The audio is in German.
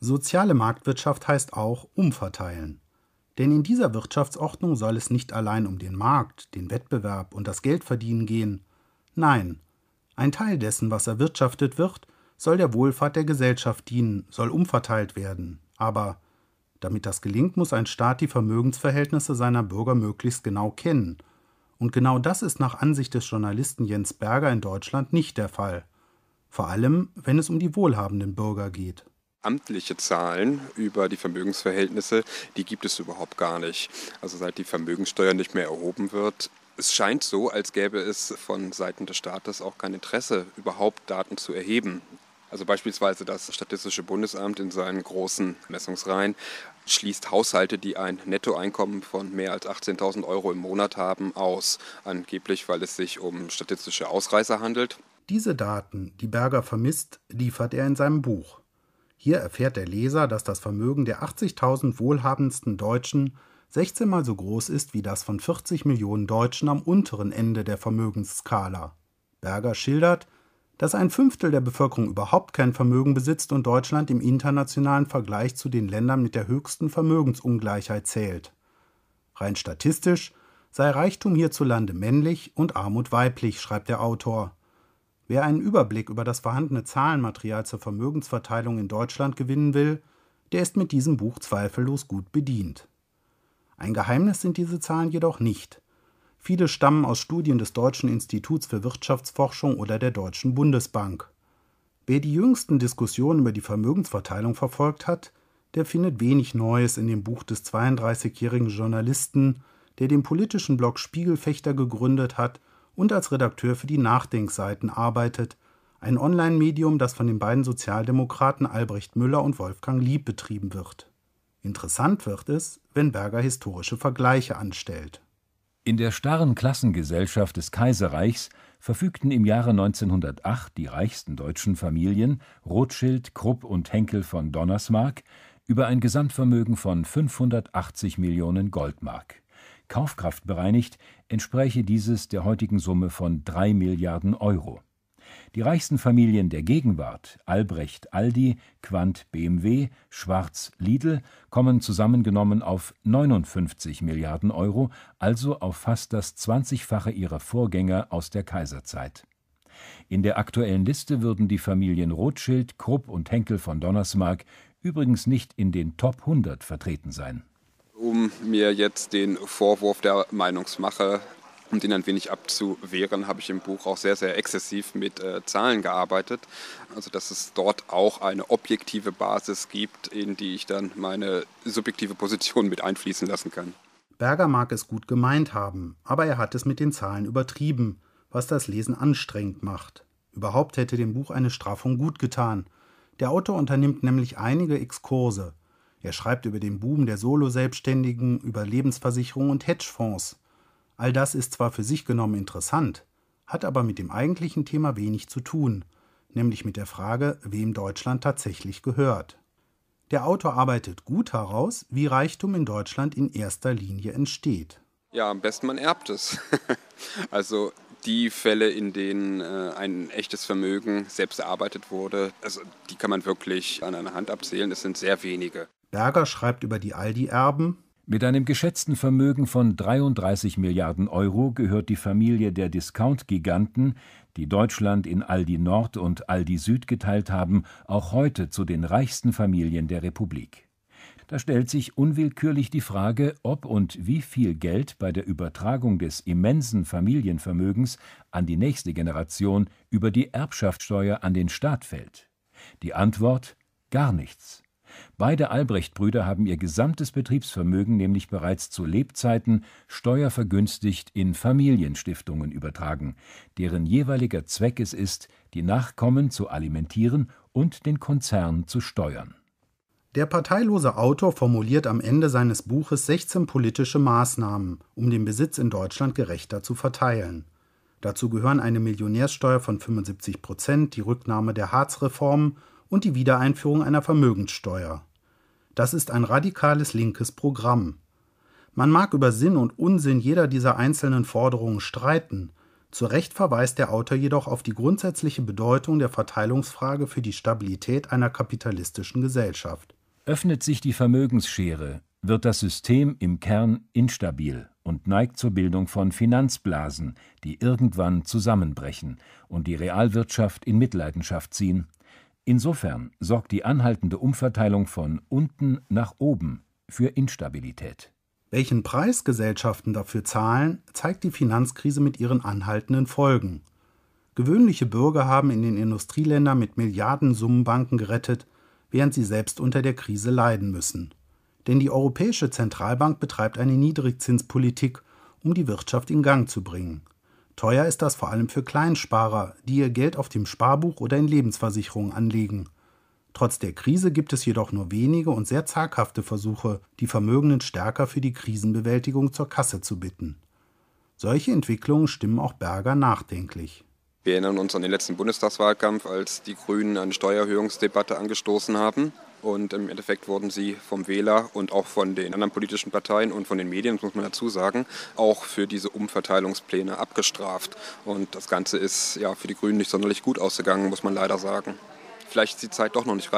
Soziale Marktwirtschaft heißt auch umverteilen. Denn in dieser Wirtschaftsordnung soll es nicht allein um den Markt, den Wettbewerb und das Geldverdienen gehen. Nein, ein Teil dessen, was erwirtschaftet wird, soll der Wohlfahrt der Gesellschaft dienen, soll umverteilt werden. Aber damit das gelingt, muss ein Staat die Vermögensverhältnisse seiner Bürger möglichst genau kennen. Und genau das ist nach Ansicht des Journalisten Jens Berger in Deutschland nicht der Fall. Vor allem, wenn es um die wohlhabenden Bürger geht amtliche Zahlen über die Vermögensverhältnisse, die gibt es überhaupt gar nicht. Also seit die Vermögenssteuer nicht mehr erhoben wird, es scheint so, als gäbe es von Seiten des Staates auch kein Interesse, überhaupt Daten zu erheben. Also beispielsweise das Statistische Bundesamt in seinen großen Messungsreihen schließt Haushalte, die ein Nettoeinkommen von mehr als 18.000 Euro im Monat haben, aus, angeblich weil es sich um statistische Ausreißer handelt. Diese Daten, die Berger vermisst, liefert er in seinem Buch. Hier erfährt der Leser, dass das Vermögen der 80.000 wohlhabendsten Deutschen 16 mal so groß ist wie das von 40 Millionen Deutschen am unteren Ende der Vermögensskala. Berger schildert, dass ein Fünftel der Bevölkerung überhaupt kein Vermögen besitzt und Deutschland im internationalen Vergleich zu den Ländern mit der höchsten Vermögensungleichheit zählt. Rein statistisch sei Reichtum hierzulande männlich und Armut weiblich, schreibt der Autor. Wer einen Überblick über das vorhandene Zahlenmaterial zur Vermögensverteilung in Deutschland gewinnen will, der ist mit diesem Buch zweifellos gut bedient. Ein Geheimnis sind diese Zahlen jedoch nicht. Viele stammen aus Studien des Deutschen Instituts für Wirtschaftsforschung oder der Deutschen Bundesbank. Wer die jüngsten Diskussionen über die Vermögensverteilung verfolgt hat, der findet wenig Neues in dem Buch des 32-jährigen Journalisten, der den politischen Blog Spiegelfechter gegründet hat und als Redakteur für die Nachdenkseiten arbeitet, ein Online-Medium, das von den beiden Sozialdemokraten Albrecht Müller und Wolfgang Lieb betrieben wird. Interessant wird es, wenn Berger historische Vergleiche anstellt. In der starren Klassengesellschaft des Kaiserreichs verfügten im Jahre 1908 die reichsten deutschen Familien Rothschild, Krupp und Henkel von Donnersmark über ein Gesamtvermögen von 580 Millionen Goldmark. Kaufkraft bereinigt, entspräche dieses der heutigen Summe von drei Milliarden Euro. Die reichsten Familien der Gegenwart, Albrecht Aldi, Quant BMW, Schwarz Lidl, kommen zusammengenommen auf 59 Milliarden Euro, also auf fast das 20-fache ihrer Vorgänger aus der Kaiserzeit. In der aktuellen Liste würden die Familien Rothschild, Krupp und Henkel von Donnersmarck übrigens nicht in den Top 100 vertreten sein um mir jetzt den Vorwurf der Meinungsmache um den ein wenig abzuwehren, habe ich im Buch auch sehr, sehr exzessiv mit äh, Zahlen gearbeitet. Also, dass es dort auch eine objektive Basis gibt, in die ich dann meine subjektive Position mit einfließen lassen kann. Berger mag es gut gemeint haben, aber er hat es mit den Zahlen übertrieben, was das Lesen anstrengend macht. Überhaupt hätte dem Buch eine Straffung gut getan. Der Autor unternimmt nämlich einige Exkurse, er schreibt über den Boom der Solo-Selbstständigen, über Lebensversicherungen und Hedgefonds. All das ist zwar für sich genommen interessant, hat aber mit dem eigentlichen Thema wenig zu tun, nämlich mit der Frage, wem Deutschland tatsächlich gehört. Der Autor arbeitet gut heraus, wie Reichtum in Deutschland in erster Linie entsteht. Ja, am besten man erbt es. also die Fälle, in denen äh, ein echtes Vermögen selbst erarbeitet wurde, also die kann man wirklich an einer Hand abzählen. Es sind sehr wenige. Berger schreibt über die Aldi-Erben. Mit einem geschätzten Vermögen von 33 Milliarden Euro gehört die Familie der Discount-Giganten, die Deutschland in Aldi Nord und Aldi Süd geteilt haben, auch heute zu den reichsten Familien der Republik. Da stellt sich unwillkürlich die Frage, ob und wie viel Geld bei der Übertragung des immensen Familienvermögens an die nächste Generation über die Erbschaftssteuer an den Staat fällt. Die Antwort gar nichts. Beide Albrecht-Brüder haben ihr gesamtes Betriebsvermögen nämlich bereits zu Lebzeiten steuervergünstigt in Familienstiftungen übertragen, deren jeweiliger Zweck es ist, die Nachkommen zu alimentieren und den Konzern zu steuern. Der parteilose Autor formuliert am Ende seines Buches 16 politische Maßnahmen, um den Besitz in Deutschland gerechter zu verteilen. Dazu gehören eine Millionärssteuer von 75 Prozent, die Rücknahme der Hartz-Reformen und die Wiedereinführung einer Vermögenssteuer. Das ist ein radikales linkes Programm. Man mag über Sinn und Unsinn jeder dieser einzelnen Forderungen streiten, zu Recht verweist der Autor jedoch auf die grundsätzliche Bedeutung der Verteilungsfrage für die Stabilität einer kapitalistischen Gesellschaft. Öffnet sich die Vermögensschere, wird das System im Kern instabil und neigt zur Bildung von Finanzblasen, die irgendwann zusammenbrechen und die Realwirtschaft in Mitleidenschaft ziehen Insofern sorgt die anhaltende Umverteilung von unten nach oben für Instabilität. Welchen Preis Gesellschaften dafür zahlen, zeigt die Finanzkrise mit ihren anhaltenden Folgen. Gewöhnliche Bürger haben in den Industrieländern mit Milliardensummen Banken gerettet, während sie selbst unter der Krise leiden müssen. Denn die Europäische Zentralbank betreibt eine Niedrigzinspolitik, um die Wirtschaft in Gang zu bringen. Teuer ist das vor allem für Kleinsparer, die ihr Geld auf dem Sparbuch oder in Lebensversicherungen anlegen. Trotz der Krise gibt es jedoch nur wenige und sehr zaghafte Versuche, die Vermögenden stärker für die Krisenbewältigung zur Kasse zu bitten. Solche Entwicklungen stimmen auch Berger nachdenklich. Wir erinnern uns an den letzten Bundestagswahlkampf, als die Grünen eine Steuererhöhungsdebatte angestoßen haben. Und im Endeffekt wurden sie vom Wähler und auch von den anderen politischen Parteien und von den Medien, muss man dazu sagen, auch für diese Umverteilungspläne abgestraft. Und das Ganze ist ja für die Grünen nicht sonderlich gut ausgegangen, muss man leider sagen. Vielleicht ist die Zeit doch noch nicht reif.